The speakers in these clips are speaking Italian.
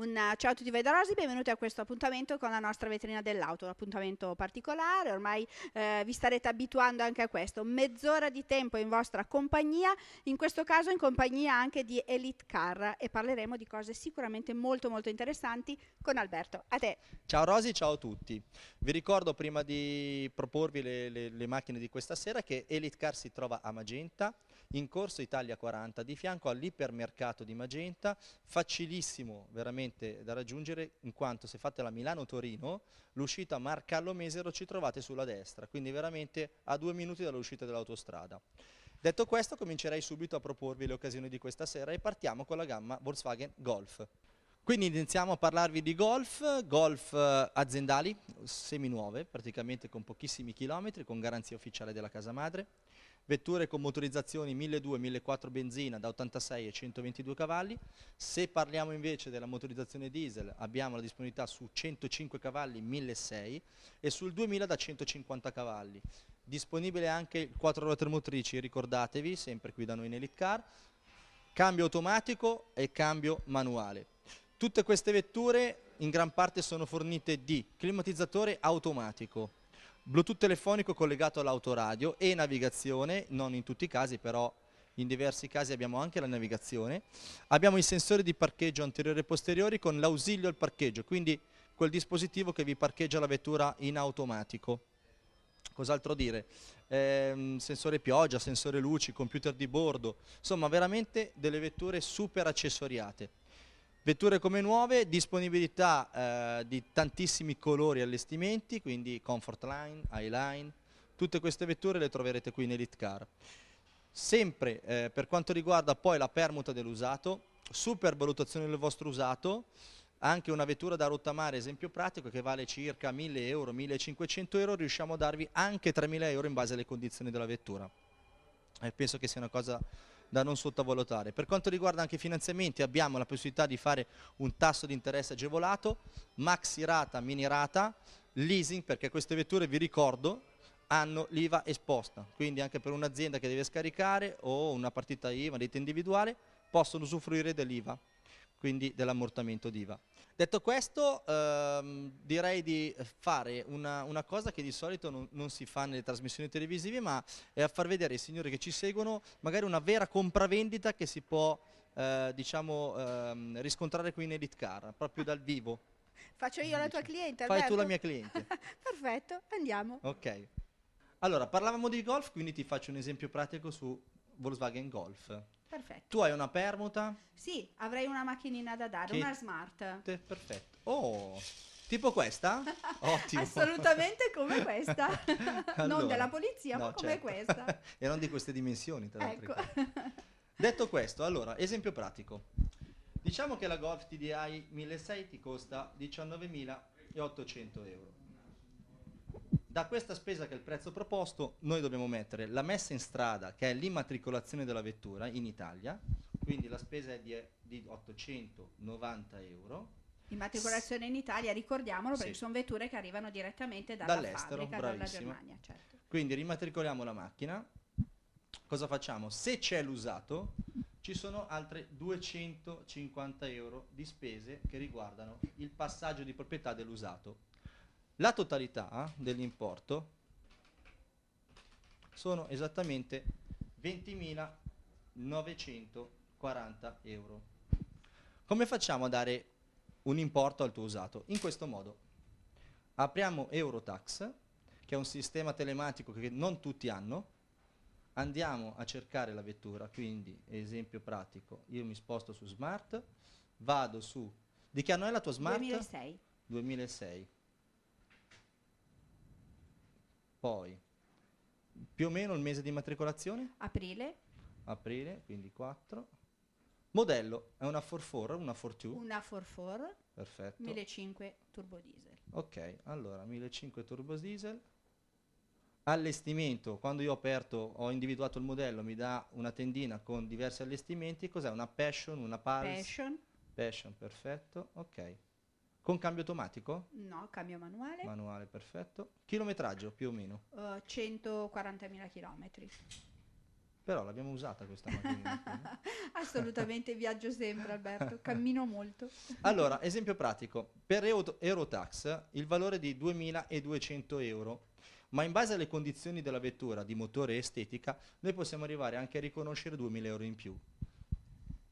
Un ciao a tutti voi da Rosi, benvenuti a questo appuntamento con la nostra vetrina dell'auto, un appuntamento particolare, ormai eh, vi starete abituando anche a questo, mezz'ora di tempo in vostra compagnia, in questo caso in compagnia anche di Elite Car e parleremo di cose sicuramente molto molto interessanti con Alberto. A te. Ciao Rosi, ciao a tutti. Vi ricordo prima di proporvi le, le, le macchine di questa sera che Elite Car si trova a Magenta, in corso Italia 40, di fianco all'ipermercato di Magenta, facilissimo veramente facilmente da raggiungere in quanto se fate la Milano-Torino l'uscita Marcallo-Mesero ci trovate sulla destra, quindi veramente a due minuti dall'uscita dell'autostrada. Detto questo comincerei subito a proporvi le occasioni di questa sera e partiamo con la gamma Volkswagen Golf. Quindi iniziamo a parlarvi di golf, golf eh, aziendali, seminuove, praticamente con pochissimi chilometri, con garanzia ufficiale della casa madre, vetture con motorizzazioni 1200-1400 benzina da 86 e 122 cavalli, se parliamo invece della motorizzazione diesel abbiamo la disponibilità su 105 cavalli 1600 e sul 2000 da 150 cavalli. Disponibile anche il 4 ruote motrici, ricordatevi, sempre qui da noi in Elite Car, cambio automatico e cambio manuale. Tutte queste vetture in gran parte sono fornite di climatizzatore automatico, Bluetooth telefonico collegato all'autoradio e navigazione, non in tutti i casi però in diversi casi abbiamo anche la navigazione. Abbiamo i sensori di parcheggio anteriore e posteriori con l'ausilio al parcheggio, quindi quel dispositivo che vi parcheggia la vettura in automatico. Cos'altro dire? Eh, sensore pioggia, sensore luci, computer di bordo, insomma veramente delle vetture super accessoriate. Vetture come nuove, disponibilità eh, di tantissimi colori e allestimenti, quindi comfort Comfortline, Highline, tutte queste vetture le troverete qui in Elite Car. Sempre eh, per quanto riguarda poi la permuta dell'usato, super valutazione del vostro usato, anche una vettura da rottamare, esempio pratico, che vale circa 1000 euro, 1500 euro, riusciamo a darvi anche 3000 euro in base alle condizioni della vettura. E eh, penso che sia una cosa da non sottovalutare. Per quanto riguarda anche i finanziamenti abbiamo la possibilità di fare un tasso di interesse agevolato, maxi rata, mini rata, leasing perché queste vetture vi ricordo hanno l'IVA esposta, quindi anche per un'azienda che deve scaricare o una partita IVA, rete individuale, possono usufruire dell'IVA quindi dell'ammortamento d'IVA. Detto questo, ehm, direi di fare una, una, cosa che di solito non, non, si fa nelle trasmissioni televisive, ma è a far vedere ai signori che ci seguono magari una vera compravendita che si può eh, diciamo, ehm, riscontrare qui in Elite Car, proprio dal vivo. Faccio io la tua cliente, Alberto. Fai tu la mia cliente. Perfetto, andiamo. Ok. Allora, parlavamo di golf, quindi ti faccio un esempio pratico su Volkswagen Golf. Perfetto. Tu hai una permuta? Sì, avrei una macchinina da dare, che... una smart. Te, perfetto. Oh, tipo questa? Ottimo. Assolutamente come questa. allora, non della polizia, no, ma come certo. questa. e non di queste dimensioni, tra l'altro. ecco. Detto questo, allora, esempio pratico. Diciamo che la Golf TDI 1600 ti costa 19.800 euro. Da questa spesa che è il prezzo proposto noi dobbiamo mettere la messa in strada che è l'immatricolazione della vettura in Italia, quindi la spesa è di, di 890 euro. Immatricolazione in Italia, ricordiamolo, perché sì. sono vetture che arrivano direttamente dalla dall'estero, fabbrica, bravissimo. dalla Germania. Certo. Quindi rimatricoliamo la macchina, cosa facciamo? Se c'è l'usato ci sono altre 250 euro di spese che riguardano il passaggio di proprietà dell'usato la totalità eh, dell'importo sono esattamente 20.940 euro. Come facciamo a dare un importo al tuo usato? In questo modo. Apriamo Eurotax, che è un sistema telematico che non tutti hanno, andiamo a cercare la vettura, quindi esempio pratico, io mi sposto su Smart, vado su... Di che anno è la tua Smart? 2006. 2006. Poi, più o meno il mese di matricolazione? Aprile. Aprile, quindi 4. Modello, è una 4-4, una 4-2? Una 4-4. Perfetto. 1500 turbo diesel. Ok, allora 1500 turbo diesel. Allestimento, quando io ho aperto, ho individuato il modello, mi dà una tendina con diversi allestimenti, cos'è? Una Passion, una Pulse? Passion. Passion, perfetto, ok. Con cambio automatico? No, cambio manuale. Manuale, perfetto. Chilometraggio più o meno? Uh, 140.000 km. Però l'abbiamo usata questa macchina. Eh. Assolutamente, viaggio sempre Alberto, cammino molto. allora, esempio pratico. Per Eurotax il valore è di 2.200 euro, ma in base alle condizioni della vettura, di motore e estetica, noi possiamo arrivare anche a riconoscere 2.000 euro in più.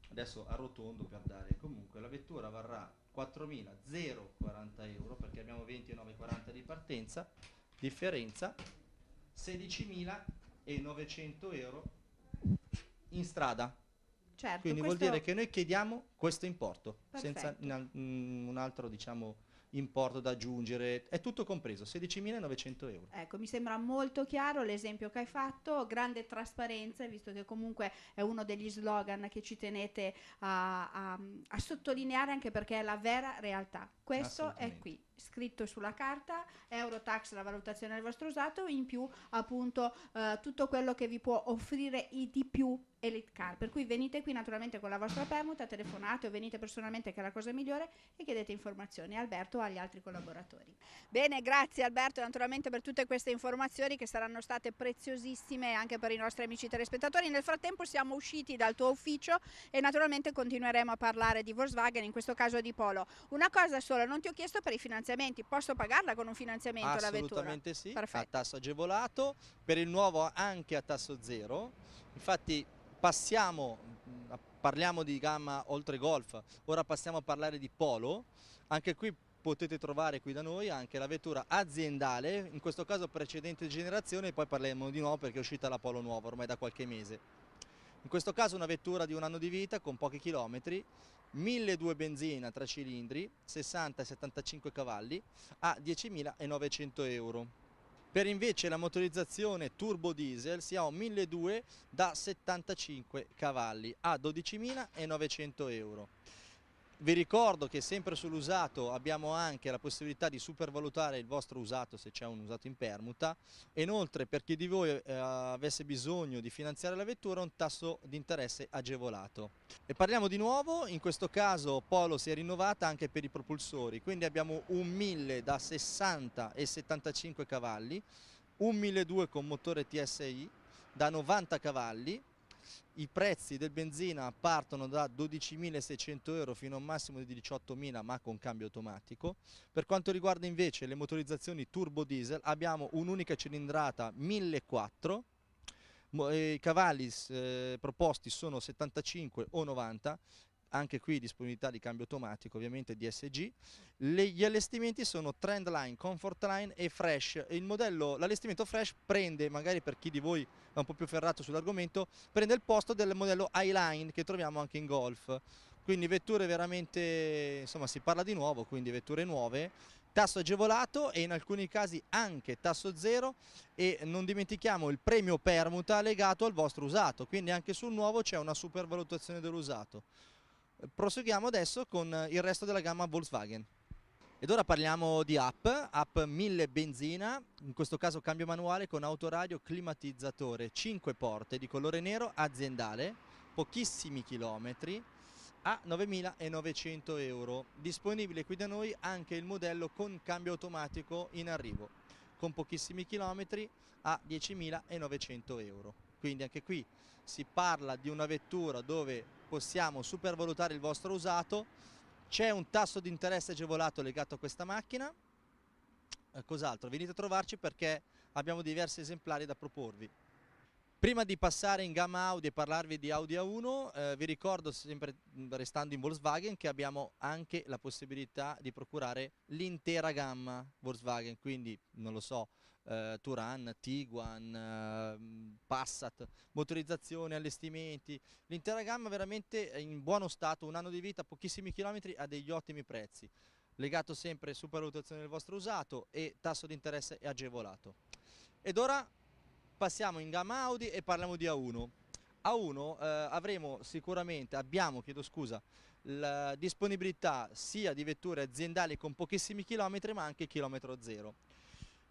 Adesso arrotondo per dare. Comunque la vettura varrà 4.040 euro perché abbiamo 29,40 di partenza, differenza 16.900 euro in strada. Certo, Quindi vuol dire che noi chiediamo questo importo, perfetto. senza mm, un altro diciamo importo da aggiungere, è tutto compreso, 16.900 euro. Ecco, mi sembra molto chiaro l'esempio che hai fatto, grande trasparenza, visto che comunque è uno degli slogan che ci tenete a, a, a sottolineare anche perché è la vera realtà. Questo è qui, scritto sulla carta, Eurotax la valutazione del vostro usato, in più appunto eh, tutto quello che vi può offrire i di più Elite Car. Per cui venite qui naturalmente con la vostra permuta, telefonate o venite personalmente che è la cosa migliore e chiedete informazioni a Alberto o agli altri collaboratori. Bene, grazie Alberto naturalmente per tutte queste informazioni che saranno state preziosissime anche per i nostri amici telespettatori. Nel frattempo siamo usciti dal tuo ufficio e naturalmente continueremo a parlare di Volkswagen, in questo caso di Polo. Una cosa solo allora, non ti ho chiesto per i finanziamenti, posso pagarla con un finanziamento la vettura? Assolutamente sì, Perfetto. a tasso agevolato, per il nuovo anche a tasso zero. Infatti passiamo, mm, parliamo di gamma oltre golf, ora passiamo a parlare di polo, anche qui potete trovare qui da noi anche la vettura aziendale, in questo caso precedente generazione, poi parleremo di nuovo perché è uscita la Polo Nuova ormai da qualche mese. In questo caso una vettura di un anno di vita con pochi chilometri 1.200 benzina tra cilindri, 60 e 75 cavalli a 10.900 euro. Per invece la motorizzazione turbo diesel si ha un 1.200 da 75 cavalli a 12.900 euro. Vi ricordo che sempre sull'usato abbiamo anche la possibilità di supervalutare il vostro usato se c'è un usato in permuta e inoltre per chi di voi eh, avesse bisogno di finanziare la vettura un tasso di interesse agevolato. E parliamo di nuovo, in questo caso Polo si è rinnovata anche per i propulsori, quindi abbiamo un 1000 da 60 e 75 cavalli, un 1200 con motore TSI da 90 cavalli i prezzi del benzina partono da 12.600 euro fino a un massimo di 18.000 ma con cambio automatico. Per quanto riguarda invece le motorizzazioni turbo diesel abbiamo un'unica cilindrata 1.400 eh, i cavalli eh, proposti sono 75 o 90 anche qui disponibilità di cambio automatico ovviamente DSG Le, gli allestimenti sono Trendline, Comfortline e Fresh il modello, l'allestimento Fresh prende magari per chi di voi è un po' più ferrato sull'argomento prende il posto del modello Highline che troviamo anche in Golf quindi vetture veramente insomma si parla di nuovo quindi vetture nuove tasso agevolato e in alcuni casi anche tasso zero e non dimentichiamo il premio permuta legato al vostro usato quindi anche sul nuovo c'è una supervalutazione dell'usato Proseguiamo adesso con il resto della gamma Volkswagen. Ed ora parliamo di app, app 1000 benzina, in questo caso cambio manuale con autoradio climatizzatore 5 porte di colore nero aziendale, pochissimi chilometri, a 9.900 euro. Disponibile qui da noi anche il modello con cambio automatico in arrivo, con pochissimi chilometri a 10.900 euro. Quindi anche qui si parla di una vettura dove possiamo supervalutare il vostro usato, c'è un tasso di interesse agevolato legato a questa macchina, eh, cos'altro? Venite a trovarci perché abbiamo diversi esemplari da proporvi. Prima di passare in gamma Audi e parlarvi di Audi A1, eh, vi ricordo sempre restando in Volkswagen che abbiamo anche la possibilità di procurare l'intera gamma Volkswagen, quindi non lo so, eh, Turan, Tiguan, eh, Passat, motorizzazione, allestimenti, l'intera gamma veramente in buono stato, un anno di vita, pochissimi chilometri a degli ottimi prezzi, legato sempre super valutazione del vostro usato e tasso di interesse agevolato. Ed ora passiamo in gamma Audi e parliamo di A1. A1 eh, avremo sicuramente, abbiamo chiedo scusa, la disponibilità sia di vetture aziendali con pochissimi chilometri ma anche chilometro zero.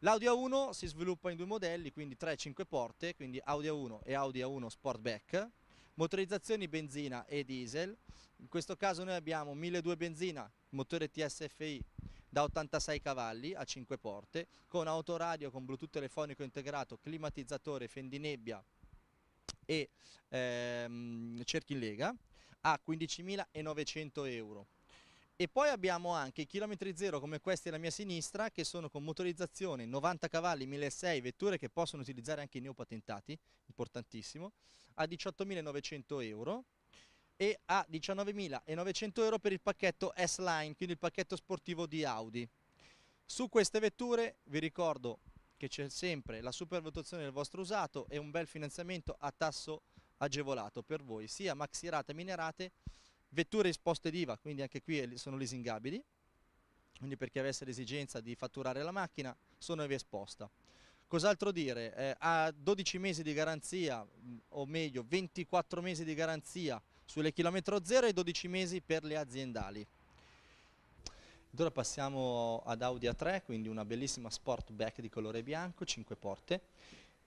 L'Audi A1 si sviluppa in due modelli, quindi 3 e 5 porte, quindi Audi A1 e Audi A1 Sportback, motorizzazioni benzina e diesel, in questo caso noi abbiamo 1200 benzina, motore TSFI da 86 cavalli a 5 porte, con autoradio, con Bluetooth telefonico integrato, climatizzatore, fendinebbia e ehm, cerchi in lega, a 15.900 euro e poi abbiamo anche i chilometri zero come questi alla mia sinistra che sono con motorizzazione 90 cavalli 1.600 vetture che possono utilizzare anche i neopatentati, importantissimo, a 18.900 euro e a 19.900 euro per il pacchetto S-Line, quindi il pacchetto sportivo di Audi. Su queste vetture vi ricordo che c'è sempre la supervalutazione del vostro usato e un bel finanziamento a tasso agevolato per voi, sia maxi rate minerate vetture esposte d'IVA, quindi anche qui sono leasingabili, quindi per chi avesse l'esigenza di fatturare la macchina sono EV esposta. Cos'altro dire? Eh, ha 12 mesi di garanzia, o meglio 24 mesi di garanzia sulle chilometro zero e 12 mesi per le aziendali. Ora passiamo ad Audi A3, quindi una bellissima Sportback di colore bianco, 5 porte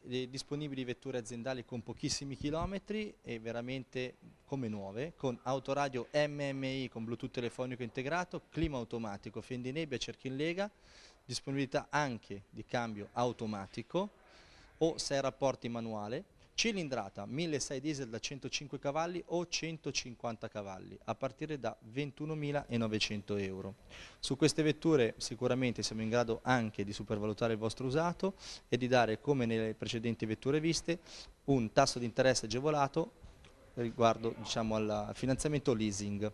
disponibili vetture aziendali con pochissimi chilometri e veramente come nuove, con autoradio MMI con Bluetooth telefonico integrato, clima automatico, fendi nebbia, cerchi in lega, disponibilità anche di cambio automatico o sei rapporti manuale cilindrata 1.6 diesel da 105 cavalli o 150 cavalli a partire da 21.900 euro. Su queste vetture sicuramente siamo in grado anche di supervalutare il vostro usato e di dare, come nelle precedenti vetture viste, un tasso di interesse agevolato riguardo diciamo, al finanziamento leasing.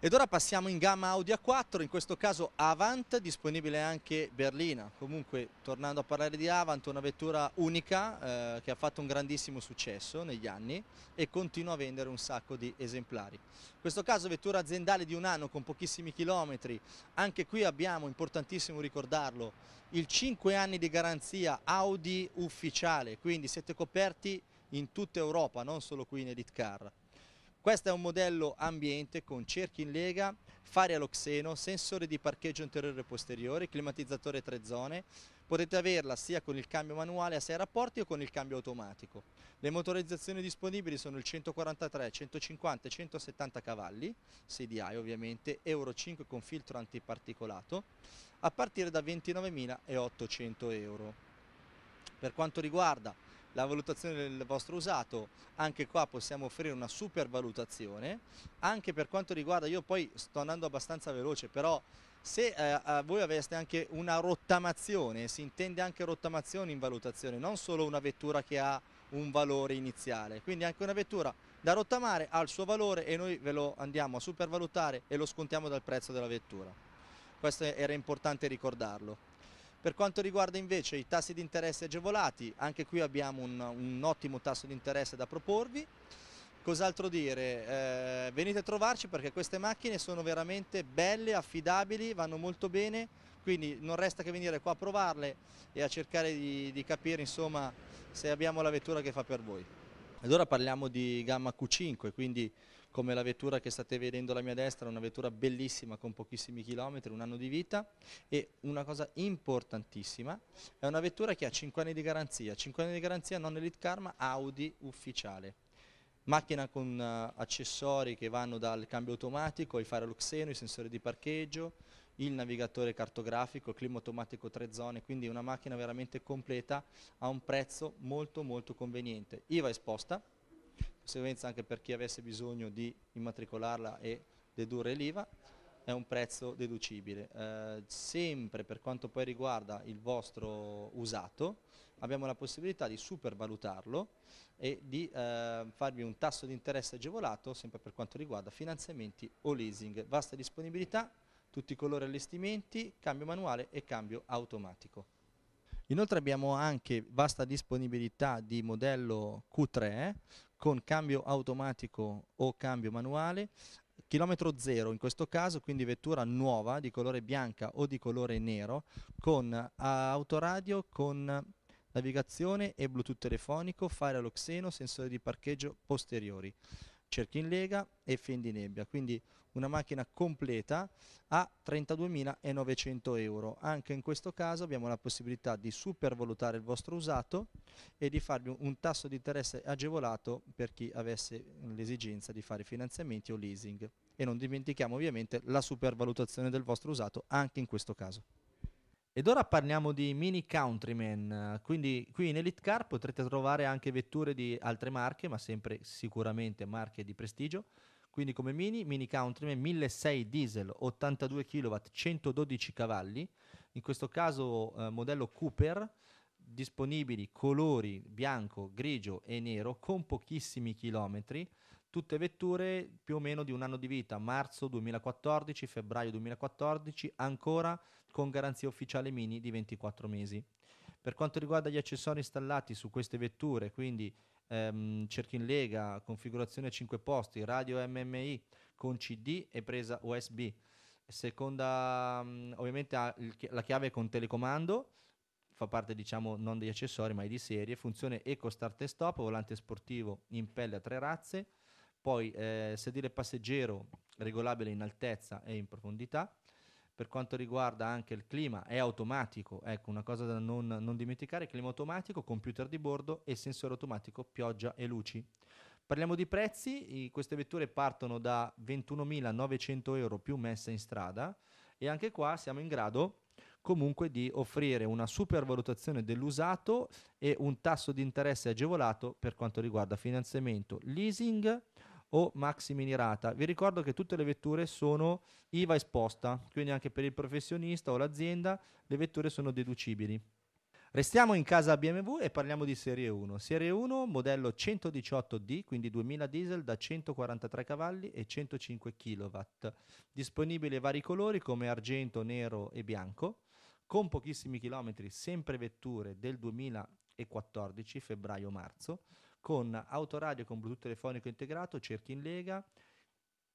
Ed ora passiamo in gamma Audi A4, in questo caso Avant, disponibile anche Berlina. Comunque, tornando a parlare di Avant, una vettura unica eh, che ha fatto un grandissimo successo negli anni e continua a vendere un sacco di esemplari. In questo caso vettura aziendale di un anno con pochissimi chilometri. Anche qui abbiamo, importantissimo ricordarlo, il 5 anni di garanzia Audi ufficiale, quindi siete coperti in tutta Europa, non solo qui in Elite Car. Questo è un modello ambiente con cerchi in lega, fare all'oxeno, sensore di parcheggio anteriore e posteriore, climatizzatore tre zone. Potete averla sia con il cambio manuale a 6 rapporti o con il cambio automatico. Le motorizzazioni disponibili sono il 143, 150 e 170 cavalli, CDI ovviamente, Euro 5 con filtro antiparticolato, a partire da 29.800 euro. Per quanto riguarda la valutazione del vostro usato, anche qua possiamo offrire una super valutazione, anche per quanto riguarda, io poi sto andando abbastanza veloce, però se eh, voi aveste anche una rottamazione, si intende anche rottamazione in valutazione, non solo una vettura che ha un valore iniziale, quindi anche una vettura da rottamare ha il suo valore e noi ve lo andiamo a supervalutare e lo scontiamo dal prezzo della vettura. Questo era importante ricordarlo. Per quanto riguarda invece i tassi di interesse agevolati, anche qui abbiamo un, un ottimo tasso di interesse da proporvi. Cos'altro dire? Eh, venite a trovarci perché queste macchine sono veramente belle, affidabili, vanno molto bene, quindi non resta che venire qua a provarle e a cercare di, di capire insomma, se abbiamo la vettura che fa per voi. Ed ora parliamo di gamma Q5, quindi come la vettura che state vedendo alla mia destra, una vettura bellissima con pochissimi chilometri, un anno di vita e una cosa importantissima, è una vettura che ha 5 anni di garanzia, 5 anni di garanzia non Elite Car ma Audi ufficiale. Macchina con uh, accessori che vanno dal cambio automatico ai faro luxeno, i sensori di parcheggio, il navigatore cartografico, il clima automatico tre zone, quindi una macchina veramente completa a un prezzo molto molto conveniente. IVA esposta, conseguenza anche per chi avesse bisogno di immatricolarla e dedurre l'IVA è un prezzo deducibile. Eh, sempre per quanto poi riguarda il vostro usato abbiamo la possibilità di supervalutarlo e di eh, farvi un tasso di interesse agevolato sempre per quanto riguarda finanziamenti o leasing. Vasta disponibilità, tutti i colori allestimenti, cambio manuale e cambio automatico. Inoltre abbiamo anche vasta disponibilità di modello Q3 con cambio automatico o cambio manuale, chilometro zero in questo caso, quindi vettura nuova di colore bianca o di colore nero, con autoradio, con navigazione e bluetooth telefonico, fare allo xeno, sensore di parcheggio posteriori cerchi in lega e fendi nebbia, quindi una macchina completa a 32.900 euro. Anche in questo caso abbiamo la possibilità di supervalutare il vostro usato e di farvi un tasso di interesse agevolato per chi avesse l'esigenza di fare finanziamenti o leasing. E non dimentichiamo ovviamente la supervalutazione del vostro usato anche in questo caso. Ed ora parliamo di mini countryman, quindi qui in Elite Car potrete trovare anche vetture di altre marche, ma sempre sicuramente marche di prestigio. Quindi come mini, mini countryman 1600 diesel, 82 kW, 112 cavalli, in questo caso eh, modello Cooper, disponibili colori bianco, grigio e nero con pochissimi chilometri, tutte vetture più o meno di un anno di vita, marzo 2014, febbraio 2014, ancora con garanzia ufficiale mini di 24 mesi. Per quanto riguarda gli accessori installati su queste vetture, quindi ehm, cerchi in lega, configurazione a 5 posti, radio MMI con CD e presa USB. Seconda, mm, ovviamente la chiave con telecomando, fa parte diciamo non degli accessori ma di serie, funzione Eco Start e Stop, volante sportivo in pelle a tre razze, poi eh, sedile passeggero regolabile in altezza e in profondità, per quanto riguarda anche il clima è automatico, ecco una cosa da non, non dimenticare, clima automatico, computer di bordo e sensore automatico pioggia e luci. Parliamo di prezzi, I, queste vetture partono da 21.900 euro più messa in strada e anche qua siamo in grado comunque di offrire una super valutazione dell'usato e un tasso di interesse agevolato per quanto riguarda finanziamento, leasing, o maxi minirata. Vi ricordo che tutte le vetture sono IVA esposta, quindi anche per il professionista o l'azienda le vetture sono deducibili. Restiamo in casa BMW e parliamo di serie 1. Serie 1 modello 118D, quindi 2000 diesel da 143 cavalli e 105 kW. Disponibile in vari colori come argento, nero e bianco, con pochissimi chilometri, sempre vetture del 2014 febbraio-marzo con autoradio con Bluetooth telefonico integrato, cerchi in lega,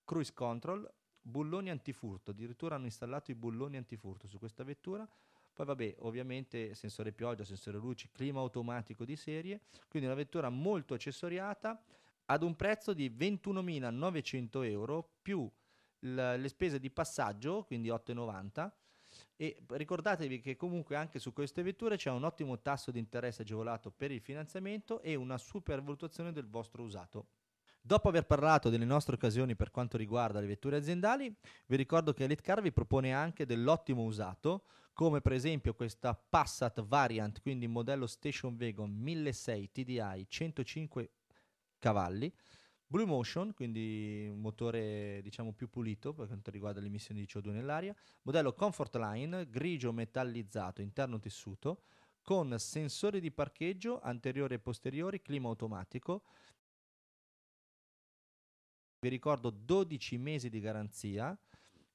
cruise control, bulloni antifurto, addirittura hanno installato i bulloni antifurto su questa vettura, poi vabbè ovviamente sensore pioggia, sensore luci, clima automatico di serie, quindi una vettura molto accessoriata ad un prezzo di 21.900 euro più le spese di passaggio, quindi 8,90 e ricordatevi che comunque anche su queste vetture c'è un ottimo tasso di interesse agevolato per il finanziamento e una super valutazione del vostro usato. Dopo aver parlato delle nostre occasioni per quanto riguarda le vetture aziendali, vi ricordo che Elite Car vi propone anche dell'ottimo usato, come per esempio questa Passat Variant, quindi modello Station Wagon 1006 TDI 105 cavalli, Blue Motion, quindi un motore diciamo più pulito per quanto riguarda le emissioni di CO2 nell'aria, modello Comfort Line, grigio metallizzato, interno tessuto, con sensori di parcheggio anteriore e posteriore, clima automatico. Vi ricordo 12 mesi di garanzia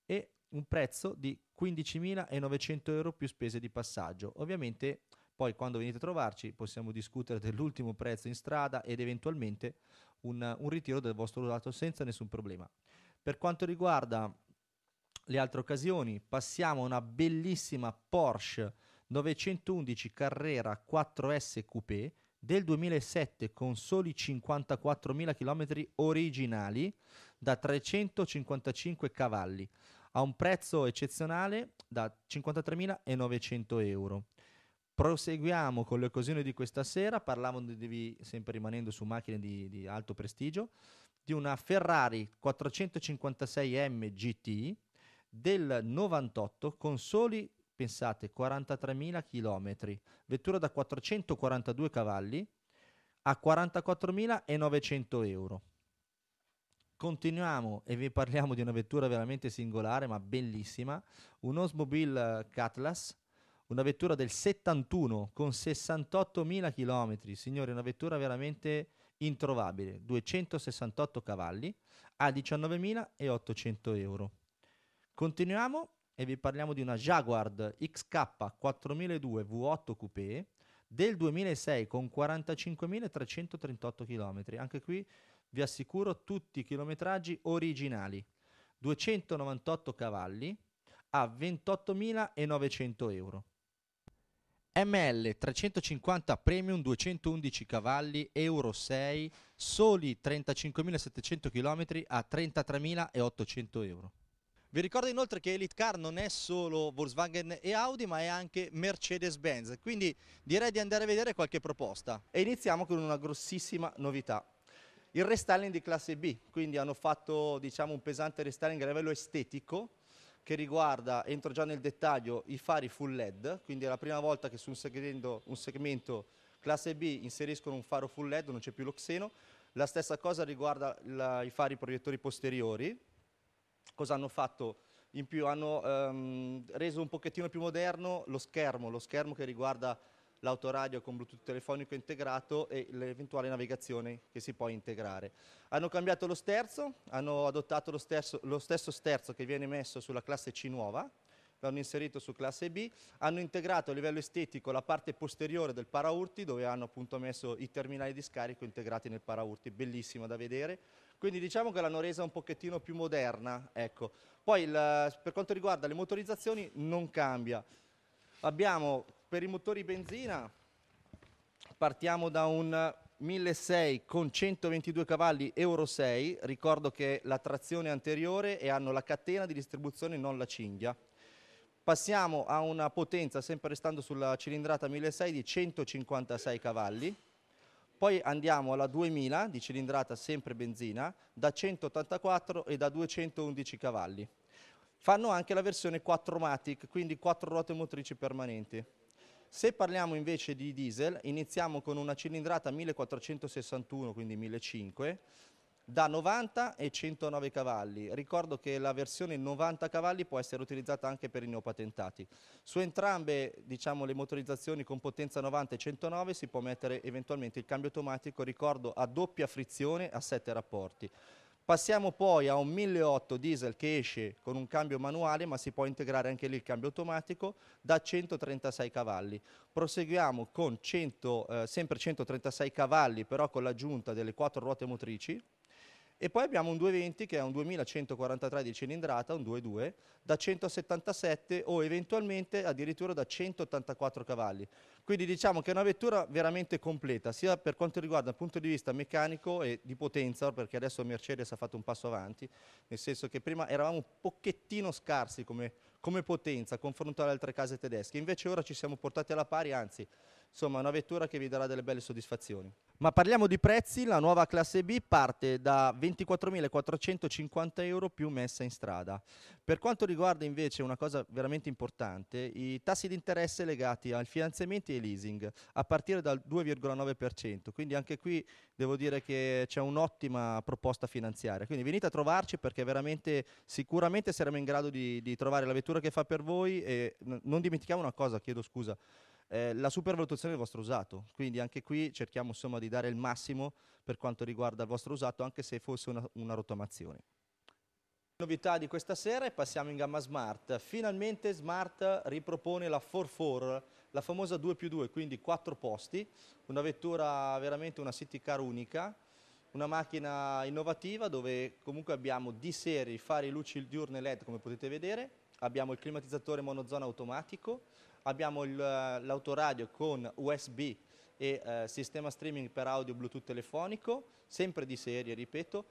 e un prezzo di 15.900 euro più spese di passaggio. Ovviamente poi quando venite a trovarci possiamo discutere dell'ultimo prezzo in strada ed eventualmente un, un ritiro del vostro dato senza nessun problema. Per quanto riguarda le altre occasioni, passiamo a una bellissima Porsche 911 Carrera 4S Coupé del 2007 con soli 54.000 km originali da 355 cavalli a un prezzo eccezionale da 53.900 euro. Proseguiamo con l'occasione di questa sera, parlandovi, sempre rimanendo su macchine di, di alto prestigio, di una Ferrari 456M GT del 98 con soli, pensate, 43.000 km, vettura da 442 cavalli a 44.900 euro. Continuiamo e vi parliamo di una vettura veramente singolare ma bellissima, un Osmobile Cutlass una vettura del 71 con 68.000 km, signore, una vettura veramente introvabile, 268 cavalli a 19.800 euro. Continuiamo e vi parliamo di una Jaguar XK 4002 V8 Coupé del 2006 con 45.338 km. Anche qui vi assicuro tutti i chilometraggi originali. 298 cavalli a 28.900 euro. ML 350 Premium 211 cavalli Euro 6 soli 35.700 km a 33.800 euro. Vi ricordo inoltre che Elite Car non è solo Volkswagen e Audi ma è anche Mercedes-Benz, quindi direi di andare a vedere qualche proposta. E iniziamo con una grossissima novità. Il restyling di classe B, quindi hanno fatto diciamo, un pesante restyling a livello estetico che riguarda, entro già nel dettaglio, i fari full LED, quindi è la prima volta che su un segmento, classe B inseriscono un faro full LED, non c'è più lo xeno, la stessa cosa riguarda la, i fari proiettori posteriori, cosa hanno fatto? In più hanno ehm, reso un pochettino più moderno lo schermo, lo schermo che riguarda l'autoradio con Bluetooth telefonico integrato e l'eventuale navigazione che si può integrare. Hanno cambiato lo sterzo, hanno adottato lo, sterzo, lo stesso sterzo che viene messo sulla classe C nuova, l'hanno inserito su classe B, hanno integrato a livello estetico la parte posteriore del paraurti dove hanno appunto messo i terminali di scarico integrati nel paraurti, bellissimo da vedere. Quindi diciamo che l'hanno resa un pochettino più moderna, ecco. Poi il, per quanto riguarda le motorizzazioni non cambia. Abbiamo per i motori benzina partiamo da un 1600 con 122 cavalli Euro 6, ricordo che la trazione anteriore e hanno la catena di distribuzione non la cinghia. Passiamo a una potenza, sempre restando sulla cilindrata 1600, di 156 cavalli. Poi andiamo alla 2000 di cilindrata sempre benzina, da 184 e da 211 cavalli. Fanno anche la versione 4-matic, quindi 4 ruote motrici permanenti. Se parliamo invece di diesel, iniziamo con una cilindrata 1461, quindi 1500, da 90 e 109 cavalli. Ricordo che la versione 90 cavalli può essere utilizzata anche per i neopatentati. Su entrambe diciamo, le motorizzazioni con potenza 90 e 109 si può mettere eventualmente il cambio automatico, ricordo, a doppia frizione a 7 rapporti. Passiamo poi a un 1.800 diesel che esce con un cambio manuale ma si può integrare anche lì il cambio automatico da 136 cavalli. Proseguiamo con 100, eh, sempre 136 cavalli però con l'aggiunta delle quattro ruote motrici e poi abbiamo un 220 che è un 2143 di cilindrata, un 2.2, da 177 o eventualmente addirittura da 184 cavalli. Quindi diciamo che è una vettura veramente completa, sia per quanto riguarda il punto di vista meccanico e di potenza, perché adesso Mercedes ha fatto un passo avanti, nel senso che prima eravamo un pochettino scarsi come, come potenza confronto alle altre case tedesche, invece ora ci siamo portati alla pari, anzi Insomma, una vettura che vi darà delle belle soddisfazioni. Ma parliamo di prezzi, la nuova classe B parte da 24.450 euro più messa in strada. Per quanto riguarda invece una cosa veramente importante, i tassi di interesse legati ai finanziamenti e leasing a partire dal 2,9%, quindi anche qui devo dire che c'è un'ottima proposta finanziaria. Quindi venite a trovarci perché veramente sicuramente saremo in grado di, di trovare la vettura che fa per voi e non dimentichiamo una cosa, chiedo scusa, eh, la supervalutazione del vostro usato. Quindi anche qui cerchiamo insomma, di dare il massimo per quanto riguarda il vostro usato, anche se fosse una, una rottamazione. Novità di questa sera e passiamo in gamma smart. Finalmente smart ripropone la 4 4 la famosa 2 più 2, quindi 4 posti, una vettura veramente una city car unica, una macchina innovativa dove comunque abbiamo di serie fari luci diurne LED come potete vedere, abbiamo il climatizzatore monozona automatico, abbiamo eh, l'autoradio con USB e eh, sistema streaming per audio Bluetooth telefonico, sempre di serie, ripeto.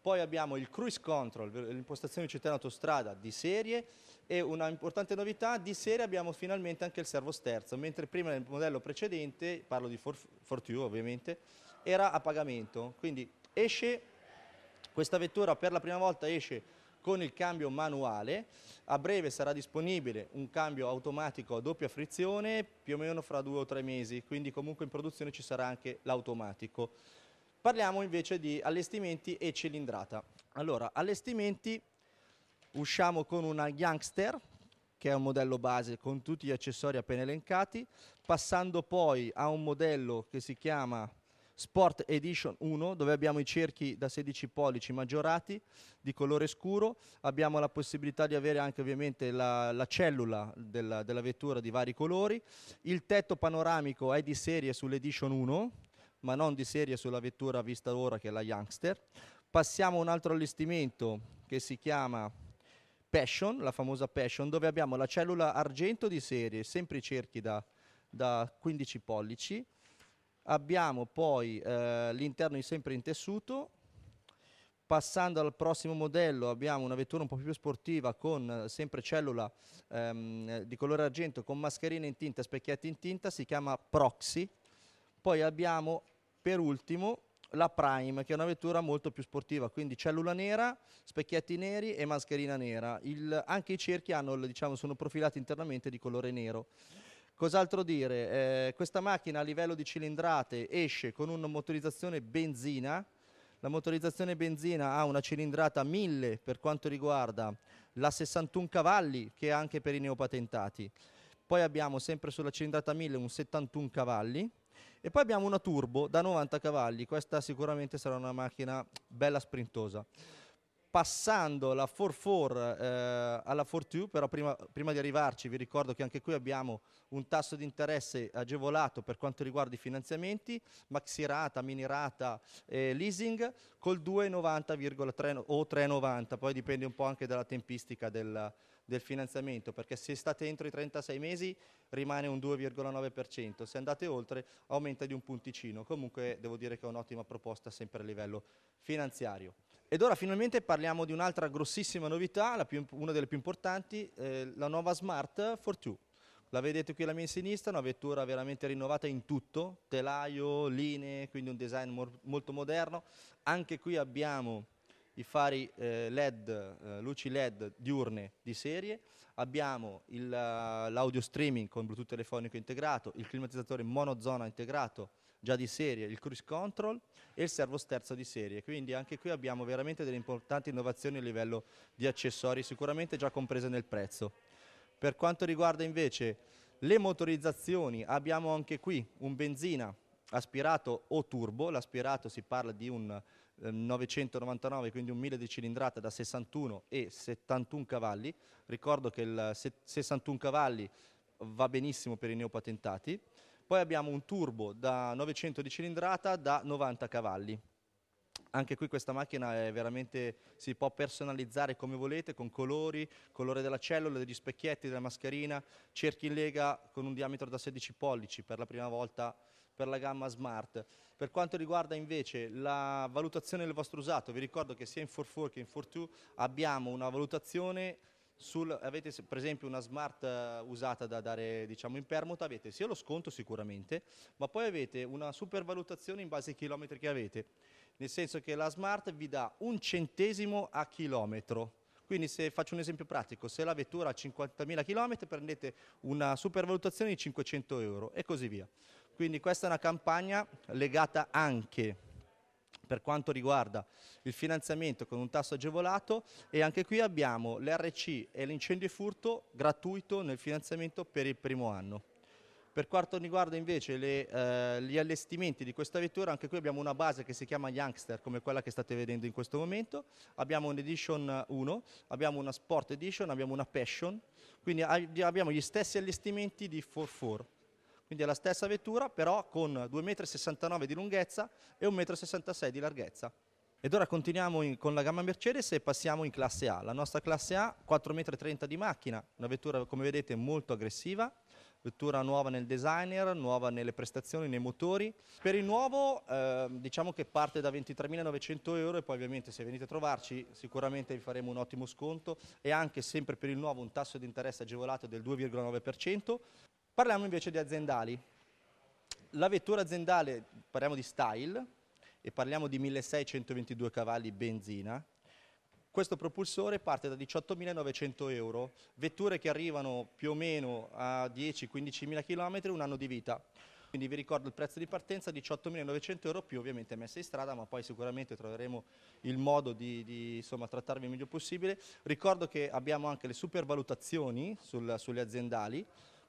Poi abbiamo il cruise control, l'impostazione di città in autostrada di serie e una importante novità, di serie abbiamo finalmente anche il servo sterzo, mentre prima nel modello precedente, parlo di Fortwo ovviamente, era a pagamento. Quindi esce questa vettura per la prima volta esce con il cambio manuale. A breve sarà disponibile un cambio automatico a doppia frizione più o meno fra due o tre mesi, quindi comunque in produzione ci sarà anche l'automatico. Parliamo invece di allestimenti e cilindrata. Allora, allestimenti usciamo con una Youngster che è un modello base con tutti gli accessori appena elencati, passando poi a un modello che si chiama Sport Edition 1 dove abbiamo i cerchi da 16 pollici maggiorati di colore scuro, abbiamo la possibilità di avere anche ovviamente la, la cellula della, della vettura di vari colori, il tetto panoramico è di serie sull'Edition 1 ma non di serie sulla vettura vista ora che è la Youngster. Passiamo a un altro allestimento che si chiama Passion, la famosa Passion, dove abbiamo la cellula argento di serie, sempre i cerchi da, da 15 pollici, Abbiamo poi eh, l'interno sempre in tessuto, Passando al prossimo modello abbiamo una vettura un po' più sportiva con eh, sempre cellula ehm, di colore argento con mascherina in tinta, specchietti in tinta, si chiama Proxy. Poi abbiamo per ultimo la Prime che è una vettura molto più sportiva, quindi cellula nera, specchietti neri e mascherina nera. Il, anche i cerchi hanno, diciamo, sono profilati internamente di colore nero. Cos'altro dire? Eh, questa macchina a livello di cilindrate esce con una motorizzazione benzina, la motorizzazione benzina ha una cilindrata 1000 per quanto riguarda la 61 cavalli che è anche per i neopatentati. Poi abbiamo sempre sulla cilindrata 1000 un 71 cavalli e poi abbiamo una turbo da 90 cavalli, questa sicuramente sarà una macchina bella sprintosa passando la 4-4 eh, alla 4 però prima, prima, di arrivarci vi ricordo che anche qui abbiamo un tasso di interesse agevolato per quanto riguarda i finanziamenti, maxi rata, mini rata e eh, leasing col 2,90 o 3,90, poi dipende un po' anche dalla tempistica del, del finanziamento, perché se state entro i 36 mesi rimane un 2,9%, se andate oltre aumenta di un punticino. Comunque devo dire che è un'ottima proposta sempre a livello finanziario. Ed ora finalmente parliamo di un'altra grossissima novità, più, una delle più importanti, eh, la nuova Smart Fortune. La vedete qui alla mia sinistra, una vettura veramente rinnovata in tutto, telaio, linee, quindi un design mo molto moderno. Anche qui abbiamo i fari eh, LED, eh, luci LED diurne di serie, abbiamo eh, l'audio streaming con Bluetooth telefonico integrato, il climatizzatore monozona integrato già di serie, il cruise control e il servo sterzo di serie. Quindi anche qui abbiamo veramente delle importanti innovazioni a livello di accessori, sicuramente già comprese nel prezzo. Per quanto riguarda invece le motorizzazioni, abbiamo anche qui un benzina aspirato o turbo, l'aspirato si parla di un 999, eh, quindi un 1000 di cilindrata da 61 e 71 cavalli. Ricordo che il 61 cavalli va benissimo per i neopatentati. Poi abbiamo un turbo da 900 di cilindrata da 90 cavalli. Anche qui questa macchina è veramente, si può personalizzare come volete con colori, colore della cellula, degli specchietti, della mascherina, cerchi in lega con un diametro da 16 pollici per la prima volta per la gamma Smart. Per quanto riguarda invece la valutazione del vostro usato, vi ricordo che sia in 4.4 che in 4.2 abbiamo una valutazione sul, avete per esempio una smart eh, usata da dare diciamo, in permuta, avete sia lo sconto sicuramente, ma poi avete una supervalutazione in base ai chilometri che avete, nel senso che la smart vi dà un centesimo a chilometro. Quindi se faccio un esempio pratico, se la vettura ha 50.000 km prendete una supervalutazione di 500 euro e così via. Quindi questa è una campagna legata anche per quanto riguarda il finanziamento con un tasso agevolato e anche qui abbiamo l'RC e l'incendio e furto gratuito nel finanziamento per il primo anno. Per quanto riguarda invece le, eh, gli allestimenti di questa vettura, anche qui abbiamo una base che si chiama Youngster, come quella che state vedendo in questo momento. Abbiamo un'edition 1, abbiamo una Sport Edition, abbiamo una Passion, quindi abbiamo gli stessi allestimenti di 4-4 quindi è la stessa vettura però con 2,69 m di lunghezza e 1,66 m di larghezza. Ed ora continuiamo in, con la gamma Mercedes e passiamo in classe A. La nostra classe A, 4,30 m di macchina, una vettura come vedete molto aggressiva, vettura nuova nel designer, nuova nelle prestazioni, nei motori. Per il nuovo eh, diciamo che parte da 23.900 euro e poi ovviamente se venite a trovarci sicuramente vi faremo un ottimo sconto e anche sempre per il nuovo un tasso di interesse agevolato del 2,9%. Parliamo invece di aziendali. La vettura aziendale, parliamo di Style, e parliamo di 1622 cavalli benzina, questo propulsore parte da 18.900 euro, vetture che arrivano più o meno a 10-15.000 km un anno di vita. Quindi vi ricordo il prezzo di partenza 18.900 euro più ovviamente messa in strada, ma poi sicuramente troveremo il modo di, di insomma, trattarvi il meglio possibile. Ricordo che abbiamo anche le supervalutazioni sul, sulle aziendali,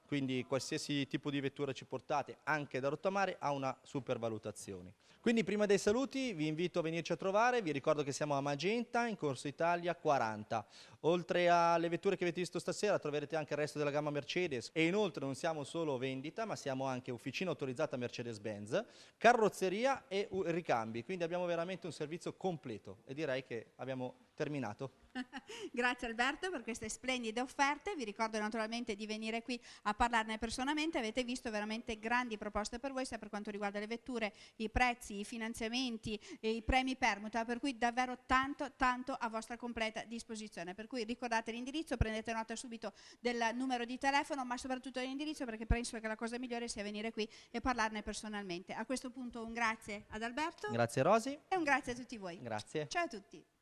quindi qualsiasi tipo di vettura ci portate, anche da rottamare, ha una super valutazione. Quindi prima dei saluti vi invito a venirci a trovare, vi ricordo che siamo a Magenta in Corso Italia 40 Oltre alle vetture che avete visto stasera troverete anche il resto della gamma Mercedes e inoltre non siamo solo vendita ma siamo anche officina autorizzata Mercedes-Benz, carrozzeria e ricambi, quindi abbiamo veramente un servizio completo e direi che abbiamo terminato. Grazie Alberto per queste splendide offerte, vi ricordo naturalmente di venire qui a parlarne personalmente, avete visto veramente grandi proposte per voi sia per quanto riguarda le vetture, i prezzi, i finanziamenti, i premi permuta, per cui davvero tanto tanto a vostra completa disposizione. Per cui cui ricordate l'indirizzo, prendete nota subito del numero di telefono, ma soprattutto dell'indirizzo perché penso che la cosa migliore sia venire qui e parlarne personalmente. A questo punto un grazie ad Alberto. Grazie Rosi. E un grazie a tutti voi. Grazie. Ciao a tutti.